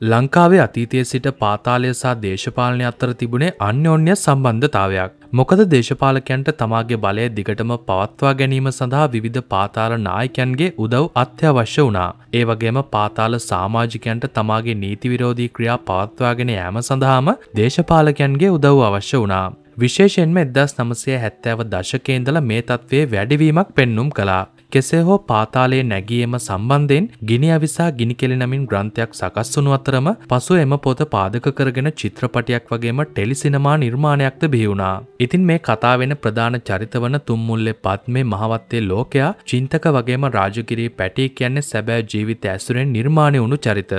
ලංකාවේ අතීතයේ සිට පාතාලය සහ දේශපාලනය අතර තිබුණේ අන්‍යෝන්‍ය සම්බන්ධතාවයක්. මොකද දේශපාලකයන්ට තමාගේ බලය දිගටම පවත්වා ගැනීම සඳහා විවිධ පාතාල නායකයන්ගේ උදව් අත්‍යවශ්‍ය වුණා. ඒ වගේම පාතාල සාමාජිකයන්ට තමාගේ නීතිවිරෝධී ක්‍රියා පවත්වාගෙන යෑම සඳහාම දේශපාලකයන්ගේ උදව් අවශ්‍ය වුණා. විශේෂෙන්ම එදස් නමසය හැත්තෑව දශකේන්දල මේ තත්ත්වය වැඩිවීමක් පෙන්නුම් කලා. කෙසේ හෝ පාතාලයේ නැගීම සම්බන්ධයෙන් ගිනි අවිසා ගිනි කෙලි නමින් ග්‍රන්ථයක් සකස් වුණු අතරම පසු එම පොත පාදක කරගෙන චිත්‍රපටයක් වගේම ටෙලිසිනමා නිර්මාණයක්ද බිහිවුණා. ඉතින් මේ කතා වෙන ප්‍රධාන චරිත වන තුම්මුල්ලේ පත්මේ මහවත්තේ ලෝකයා චින්තක වගේම රාජගිරී පැටි කියන්නේ සැබෑ ජීවිත ඇසුරෙන් නිර්මාණය වුණු චරිත.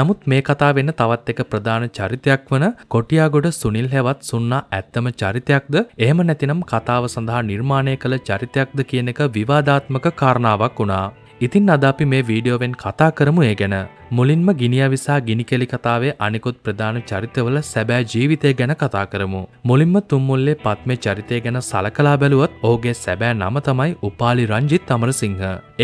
නමුත් මේ කතා වෙන තවත් එක ප්‍රධාන චරිතයක් වන කොටියාගොඩ සුනිල් හැවත් සුන්නා ඇත්තම චරිතයක්ද එහෙම නැතිනම් කතාව සඳහා නිර්මාණය කළ චරිතයක්ද කියන එක විවාදාත්මක කාරණාවක් වුණා. ඉතින් අද අපි මේ වීඩියෝවෙන් කතා කරමු ඒ ගැන. මුලින්ම ගිනිය විසා ගිනි කෙලි කතාවේ අනිකුත් ප්‍රධාන චරිතවල සැබෑ ජීවිතය ගැන කතා කරමු. මුලින්ම තුම්මුල්ලේ පත්මේ චරිතය ගැන සලකලා බැලුවත් ඕගේ සැබෑ නම තමයි උපාලි රංජිත් අමරසිංහ.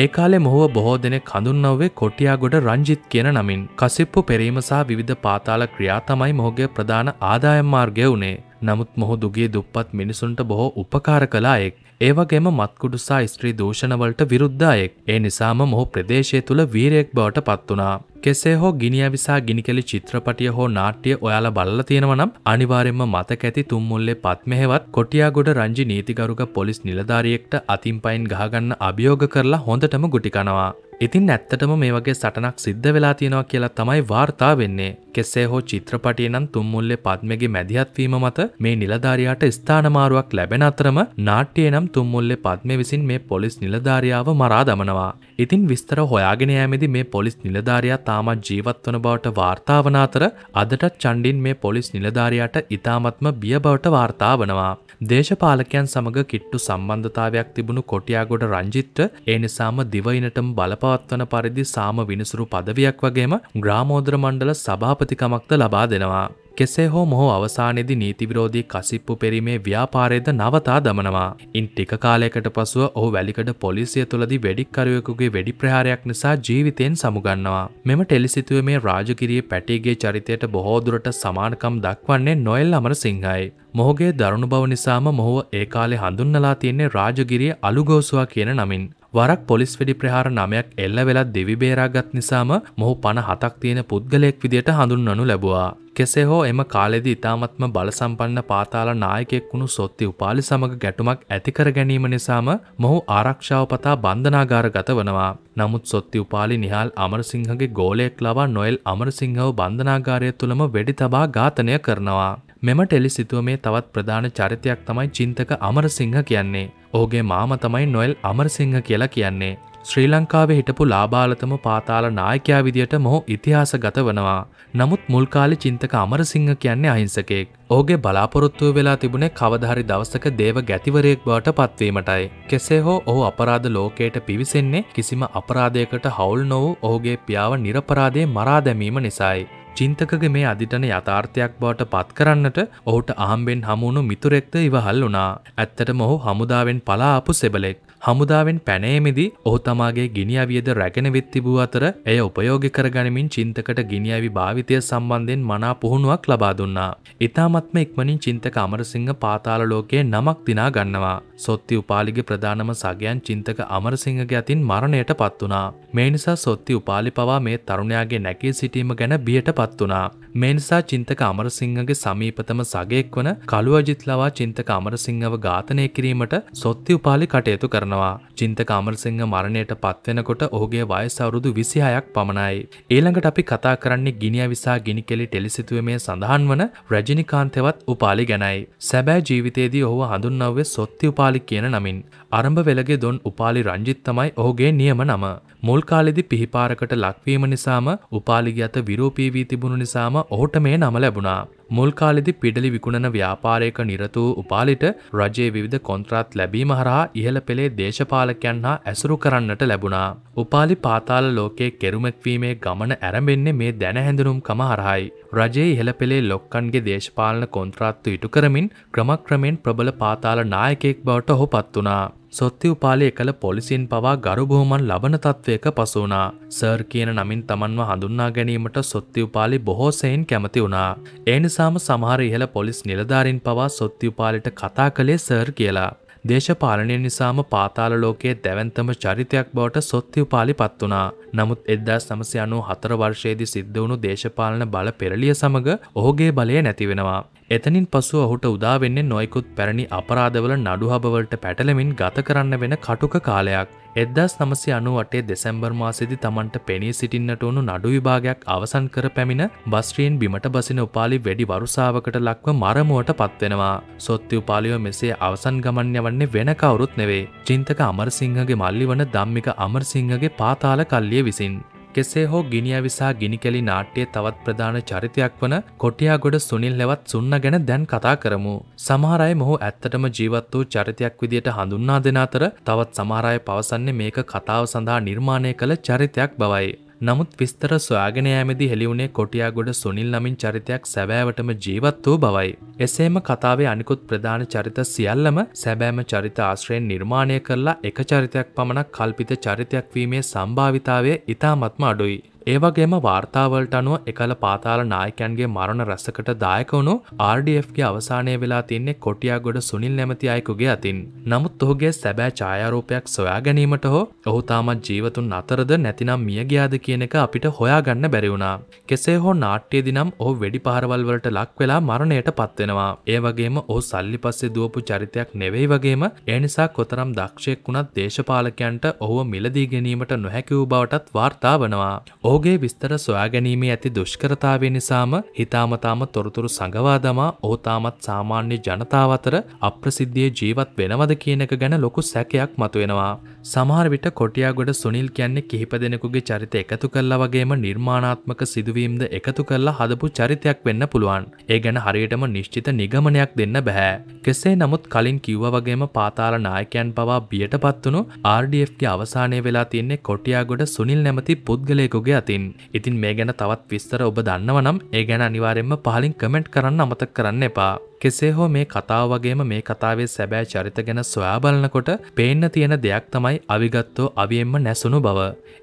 ඒ කාලේ මොහුව බොහෝ දෙනෙක් හඳුන්වවේ කොටියාගොඩ රංජිත් කියන නමින්. කසිප්පු පෙරීම සහ විවිධ පාතාල ක්‍රියා තමයි මොහුගේ ප්‍රධාන ආදායම් මාර්ගය වුණේ. නමුත් මොහු දුගේ දුප්පත් මිනිසුන්ට බොහෝ උපකාර කලායෙක්. ඒවගේම මත්කුඩු සහ ස්ත්‍රී දූෂණවලට විරුද්ධායෙක්. ඒ නිසාම මොහු ප්‍රදේශය තුළ වීරයෙක් බවට පත්වනා. කෙසේ හෝ ගිනි අවිසා ගිනි කෙලි චිත්‍රපටිය හෝ නාට්‍ය ඔයාලා බලලා තියෙනවා නම් අනිවාර්යයෙන්ම මතක ඇති තුම්මුල්ලේ පත් මෙහෙවත් කොටියාගොඩ රංජි නීතිගරුක පොලිස් නිලධාරියෙක්ට අතින් පයින් ගහගන්න අභියෝග කරලා හොඳටම ගුටි කනවා. ඉතින් ඇත්තටම මේ වගේ සටනක් සිද්ධ වෙලා තියෙනවා කියලා තමයි වාර්තා වෙන්නේ. කෙසේ හෝ චිත්‍රපටිය නම් තුම්මුල්ලේ පද්මගේ මැදිහත්වීම මත මේ නිලධාරියාට ස්ථානමාරුවක් ලැබෙන අතරම නාට්‍යය නම් තුම්මුල්ලේ පද්මේ විසින් මේ පොලිස් නිලධාරියාව මරා දමනවා. ඉතින් විස්තර හොයාගෙන යෑමේදී මේ පොලිස් නිලධාරියා තාමත් ජීවත් වන බවට වාර්තාවන අතර අදටත් චණ්ඩින් මේ පොලිස් නිලධාරයාට ඉතාමත්ම බිය බවට වාර්තා වනවා. දේශපාලකයන් සමඟ කිට්ටු සම්බන්ධතාවයක් තිබුණු කොටියාගොඩ රංජිත්ට ඒ නිසාම දිවයිනටම බලපවත්වන පරිදි සාම විනිසුරු පදවියක් වගේම ග්‍රාමෝදර මණ්ඩල සභාපතිකමක්ද ලබා දෙනවා. කෙසේ හෝ මොහෝ අවසානයේදී නීති විරෝධී කසිප්පු පෙරීමේ ව්‍යාපාරයද නවතා දමනවා. ඉන් ටික කාලයකට පසුව ඔහු වැලිකඩ පොලිසිය තුළදී වෙඩික්කරුවෙකුගේ වෙඩි ප්‍රහාරයක් නිසා ජීවිතයෙන් සමුගන්නවා. මෙම ටෙලිසිතුවේ රාජකිරිය පැටිගේ චරිතයට බොහෝ දුරට සමානකම් දක්වන්නේ නොයල් අමරසිංහයි. මොහුගේ දරුණු බව නිසාම මොහුව ඒ කාලේ හඳුන්වලා තියන්නේ රාජගිරිය අලුගෝසුවා කියන නමින්. වරක් පොලිස් වෙඩි ප්‍රහාර නමයක් එල්ල වෙලත් දෙවි බේරාගත් නිසාම මොහු පණ හතක් තියෙන පුද්ගලයෙක් විදියට හඳුන්වනු ලැබවා. කෙසේ හෝ එම කාලෙද ඉතාමත්ම බලසම්පන්න පාතාල නායකෙක් වුණු සොත්ති උපාලි සමඟ ගැටුමක් ඇතිකර ගැනීම නිසාම මොහු ආරක්ෂාව පතා බන්ධනාගාර ගත වනවා. නමුත් සොත්ති උපාලි නිහාල් අමරසිංහගේ ගෝලයෙක් ලවා නොයල් අමරසිංහව බන්ධනාගාරය තුළම වෙඩි තබා ඝාතනය කරනවා. මෙම ටෙලි සිතුවමේ තවත් ප්‍රධාන චරිතයක් තමයි චින්තක අමරසිංහ කියන්නේ. ඕගේ මාම තමයි නොෙල් අමරසිංහ කියලා කියන්නේ. ශ්‍රී ලංකාවේ හිටපු ලාබාලතම පාතාල නායකයා විදියට මොහෝ ඉතිහාස ගත වනවා. නමුත් මුල්කාලි චින්තක අමරසිංහ කියන්නේ අහිංසකෙක්. ඕගේ බලාපොරොත්තුව වෙලා තිබුණේ කවදහරි දවසක දේව ගැතිවරයෙක් බවට පත්වීමටයි. කෙසේ හෝ ඔහු අපරාධ ලෝකයට පිවිසෙන්නේ කිසිම අපරාධයකට හවුල් නොව ඔහුගේ පියාව නිරපරාදේ මරා දැමීම නිසායි. චින්තකගේ මේ අධිටන යථාර්ථයක් බවට පත් කරන්නට ඔහුට ආම්බෙන් හමුණු මිතුරෙක්ද ඉවහල් වුණා. ඇත්තට මොහු හමුදාවෙන් පලාපු සෙබලෙක්. හමුදාවෙන් පැනේමිදි ඔහු තමාගේ ගිනිියවියද රැගෙන විත්තිබූ අතර එය උපයෝගි කරගනිමින් චින්තකට ගිනිියවි භාවිතය සම්බන්ධෙන් මනා පුහුණුවක් ලබා දුන්නා. ඉතාමත් ඉතාමත්ම ඉක්මනින් චින්තක අමරසිංහ පාතාල ලෝකයේ නමක් දිනා ගන්නවා. සොත්ති උපාලිගේ ප්‍රධානම සගයන් චින්තක අමරසිංහගේ අතින් මරණයට පත් වුණා. මේ නිසා සොත්ති උපාලි පවා මේ තරුණයාගේ නැගී සිටීම ගැන බියට පත් වුණා. මේ නිසා චින්තක අමරසිංහගේ සමීපතම සගයෙක් වන කළුවජිත් ලවා චින්තක අමරසිංහව ඝාතනය කිරීමට සොත්ති උපාලි කටයුතු කරනවා. චින්තක අමරසිංහ මරණයට පත්වෙනකොට ඔහුගේ වයස අවුරුදු 26ක් පමණයි. ඊළඟට අපි කතා කරන්නේ ගිනි අවිසා ගිනි කෙලි ටෙලිසිතුවමේ සඳහන් වන රජිනිකාන්තවත් උපාලි ගැනයි. සැබෑ ජීවිතයේදී ඔහු හඳුන්වුවේ සොත්ති උපාලි කියන නමින්. අරඹ වෙලගේ දොන් උපාලි රංජිත් තමයි ඔහුගේ නියම නම. මුල් කාලෙදි පිහිපාරකට ලක්වීම නිසාම උපාලිගත විරෝපී වී තිබුණු නිසාම ඔහුට මේ නම ලැබුණා. මුල්කාලෙදි පිඩලි විකුණන ව්‍යාපාරයක නිරතු උපාලිට රජයේ විවිධ කොන්ත්‍රාත් ලැබීම හරහා ඉහළ පෙළේ දේශපාලකයන් හා ඇසුරු කරන්නට ලැබුණා. උපාලි පාතාල ලෝකයේ කෙරුමැක්වීමේ ගමන ඇරඹෙන්නේ මේ දැන හැඳුනුම්කම හරහායි. රජයේ ඉහළ පෙළේ ලොක්කන්ගේ දේශපාලන කොන්ත්‍රාත්තු ඉටු කරමින් ක්‍රමක්‍රමෙන් ප්‍රබල පාතාල නායකයෙක් බවට ඔහු පත් වුණා. සොත්තිව්පාලය එකළ පොලිසින් පවා ගරුබෝමන් ලබන තත්ත්වයක පසුවනා සර් කියන නමින් තමන්ව හඳුන්නා ගැනීමට සොත්තිව්පාලි බොහෝසයෙන් කැමති වුණා. ඒනිසාම සමහර ඉහළ පොලිස් නිලධාරින් පවා සොත්තිව්පාලිට කතා කළේ සර් කියලා. දේශපාලනය නිසාම පාතාල ලෝකයේ දැවන්තම චරිතයක් බවට සොත්තිවපාලි පත් වනා. නමුත් එදදා සමසය අනු හතර වර්ෂයේදි සිද්ධ වුණු දේශපාලන බල පෙරලිය සමඟ ඔහුගේ බලය නැතිවෙනවා. එතනින් පසුව ඔහුට උදාවෙන්නේ නොයකුත් පැරණි අපරාධවල නඩුහබවලට පැටලමින් ගත කරන්න වෙන කටුක කාලයක්. එදස් නමසි අනුවටේ දෙසැම්බර් මාසිදි තමන්ට පෙනී සිටින්නට වුණු නඩු විභාගයක් අවසන් කර පැමිණ බස්ට්‍රීන් බිමට බසින උපාලි වැඩි වරුසාාවකට ලක්ව මරමුවට පත්වෙනවා. සොත්ති උපාලියෝ මෙසේ අවසන් ගමන් යවන්නේ වෙන කවුරුත් නෙවේ. චින්තක අමරසිංහගේ මල්ලි වන දම්මික අමරසිංහගේ පාතාල කල්ලිය විසින්. කෙසේ හෝ ගිනිිය විසා ගිනිකෙලි නාට්‍යය තවත් ප්‍රධාන චරිතයක් වන කොටියාගොඩ සුනිල් ලෙවත් සුන්න ගැන දැන් කතා කරමු. සමහරයි මොහු ඇත්තටම ජීවත් වූ චරිතයක් විදියට හඳුන්නා දෙන අතර තවත් සමහරය පවසන්නේ මේක කතාව සඳහා නිර්මාණය කළ චරිතයක් බවයි. නමුත් විස්තර සොයාගෙන ෑමදි හෙළිවුණේ කොටියාගොඩ සුනිල් නමින් චරිතයක් සැබෑවටම ජීවත් වූ බවයි. එසේම කතාවේ අනිකුත් ප්‍රධාන චරිත සියල්ලම සැබෑම චරිත ආශ්‍රයෙන් නිර්මාණය කරලා එක චරිතයක් පමණක් කල්පිත චරිතයක් වීමේ සම්භාවිතාවය ඉතාමත්ම අඩුයි. ඒවගේම වාර්තාවලට අනුව එකල පාතාල නායකයන්ගේ මරණ රැසකට දායකවුණු RDFගේ අවසානය වෙලා තින්නේ කොටියා ගොඩ සුනිල් නැමති අයකුගේ අතින්. නමුත් ඔහුගේ සැබෑ ඡායාරූපයක් සොයා ගැනීමට හෝ ඔහු තාමත් ජීවතුන් අතරද නැතිනම් මියගයාද කියන එක අපිට හොයාගන්න බැරිවුණා. කෙසේ හෝ නාට්‍යයේදී නම් ඔහු වෙඩි පහරවල්වලට ලක් වෙලා මරණයට පත්වෙනවා. ඒ වගේම ඔහු සල්ලි පස්සේ දුවපු චරිතයක් නෙවෙයි වගේම ඒ නිසා කොතරම් දක්ෂයෙක් වුණත් දේශපාලකයන්ට ඔහුව මිලදී ගැනීමට නොහැකි වූ බවටත් වාර්තා වනවා. ඔහු ඔහුගේ විස්තර සොයාගැනීමේ ඇති දුෂ්කරතාවය නිසාම හිතාමතාම තොරතුරු සඟවා දමා ඕතාමත් සාමාන්‍ය ජනතාව අතර අප්‍රසිද්ධිය ජීවත් වෙනවද කියන එක ගැන ලොකු සැකයක් මතුවෙනවා. සමහරවිට කොටියාගොඩ සුනිල් කියන්නේ කිහිප දෙනෙකුගේ චරිත එකතු කල්ලා වගේම නිර්මාණාත්මක සිදුවීම්ද එකතු කල්ලා හදපු චරිතයක් වෙන්න පුළුවන්. ඒ ගැන හරියටම නිශ්චිත නිගමනයක් දෙන්න බැහැ. කෙසේ නමුත් කලින් කිව්ව වගේම පාතාල නායකයන් පවා බියට පත්වනු RDFගේ අවසානය වෙලා තියන්නේ කොටියාගොඩ සුනිල් නැමති පුද්ගලයකුගේ අතින් ඉතින් මේ ගැන තවත් විස්තර ඔබ දන්නවනම් ඒ ගැන අනිවාරෙන්ම පහලින් කමෙන්ට් කරන්න අමතක් කරන්න එපා කෙසේ හෝ මේ කතාව වගේම මේ කතාවේ සැබෑ චරිත ගැන සොයා බලනකොට පේන්න තියෙන දෙයක් තමයි අවිගත්තෝ අවියෙන්ම නැසුණු බව.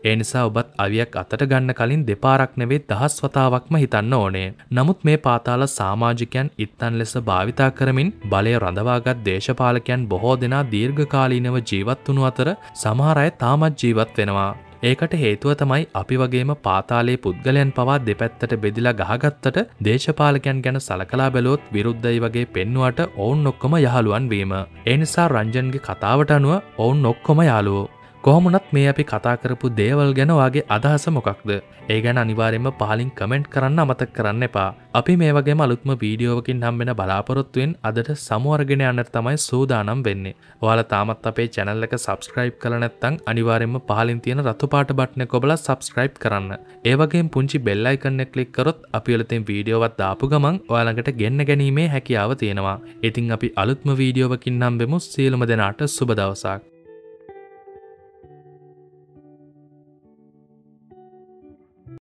ඒ නිසා ඔබත් අවියක් අතට ගන්න කලින් දෙපාරක් නෙවේ දහස් වතාවක්ම හිතන්න ඕනේ. නමුත් මේ පාතාල සාමාජිකයන් ඉත්තන් ලෙස භාවිතා කරමින් බලය රඳවාගත් දේශපාලකයන් බොහෝ දෙනා දීර්ඝකාලීනව ජීවත් වුණු අතර සමහර අය තාමත් ජීවත් වෙනවා. ඒකට හේතුව තමයි අපි වගේම පාතාලේ පුද්ගලයන් පවා දෙපැත්තට බෙදිලා ගහගත්තට දේශපාලකයන් ගැන සලකලා බැලොත් විරුද්ධයි වගේ පෙන්නුවට ඔවුන් ඔක්කොම යහළුවන් වීම. එනිසා රංජන්ගේ කතාවට අනුව ඔවුන් ඔක්කොම යාලුවෝ. කොහොමුණත් මේ අපි කතාකරපු දේවල් ගැනවාගේ අදහස මොකක්ද ඒ ගැන අනිවාරෙන්ම පහලින් කමෙන්ට් කරන්න අමතක් කරන්න එපා අපි මේ වගේ අලුත්ම වීඩියෝවකින් හම්බෙන බලාපොරොත්තුවෙන් අදට සමුවර්ගෙන යන්නට තමයි සූදානම් වෙන්නේ වාල තාමත් අපේ චැනල් එක සබස්ක්‍රයිබ් කලනැත්තං අනිවාරෙන්ම පහලින් තියෙන රතුපාට බට්න කොබල සබස්ක්‍රයිබ් කරන්න ඒවගේ පුංචි බෙල්ලයිකන්න කලික් කරොත් අපිලතින් වීඩියෝවත් දාපු ගමන් ඔයාලඟට ගෙන්න්න ගැනීමේ හැකියාව තියෙනවා ඉතිං අපි අලුත්ම වීඩියෝවකින් හම්බෙමු සියලුම දෙනාට සුබදවසක්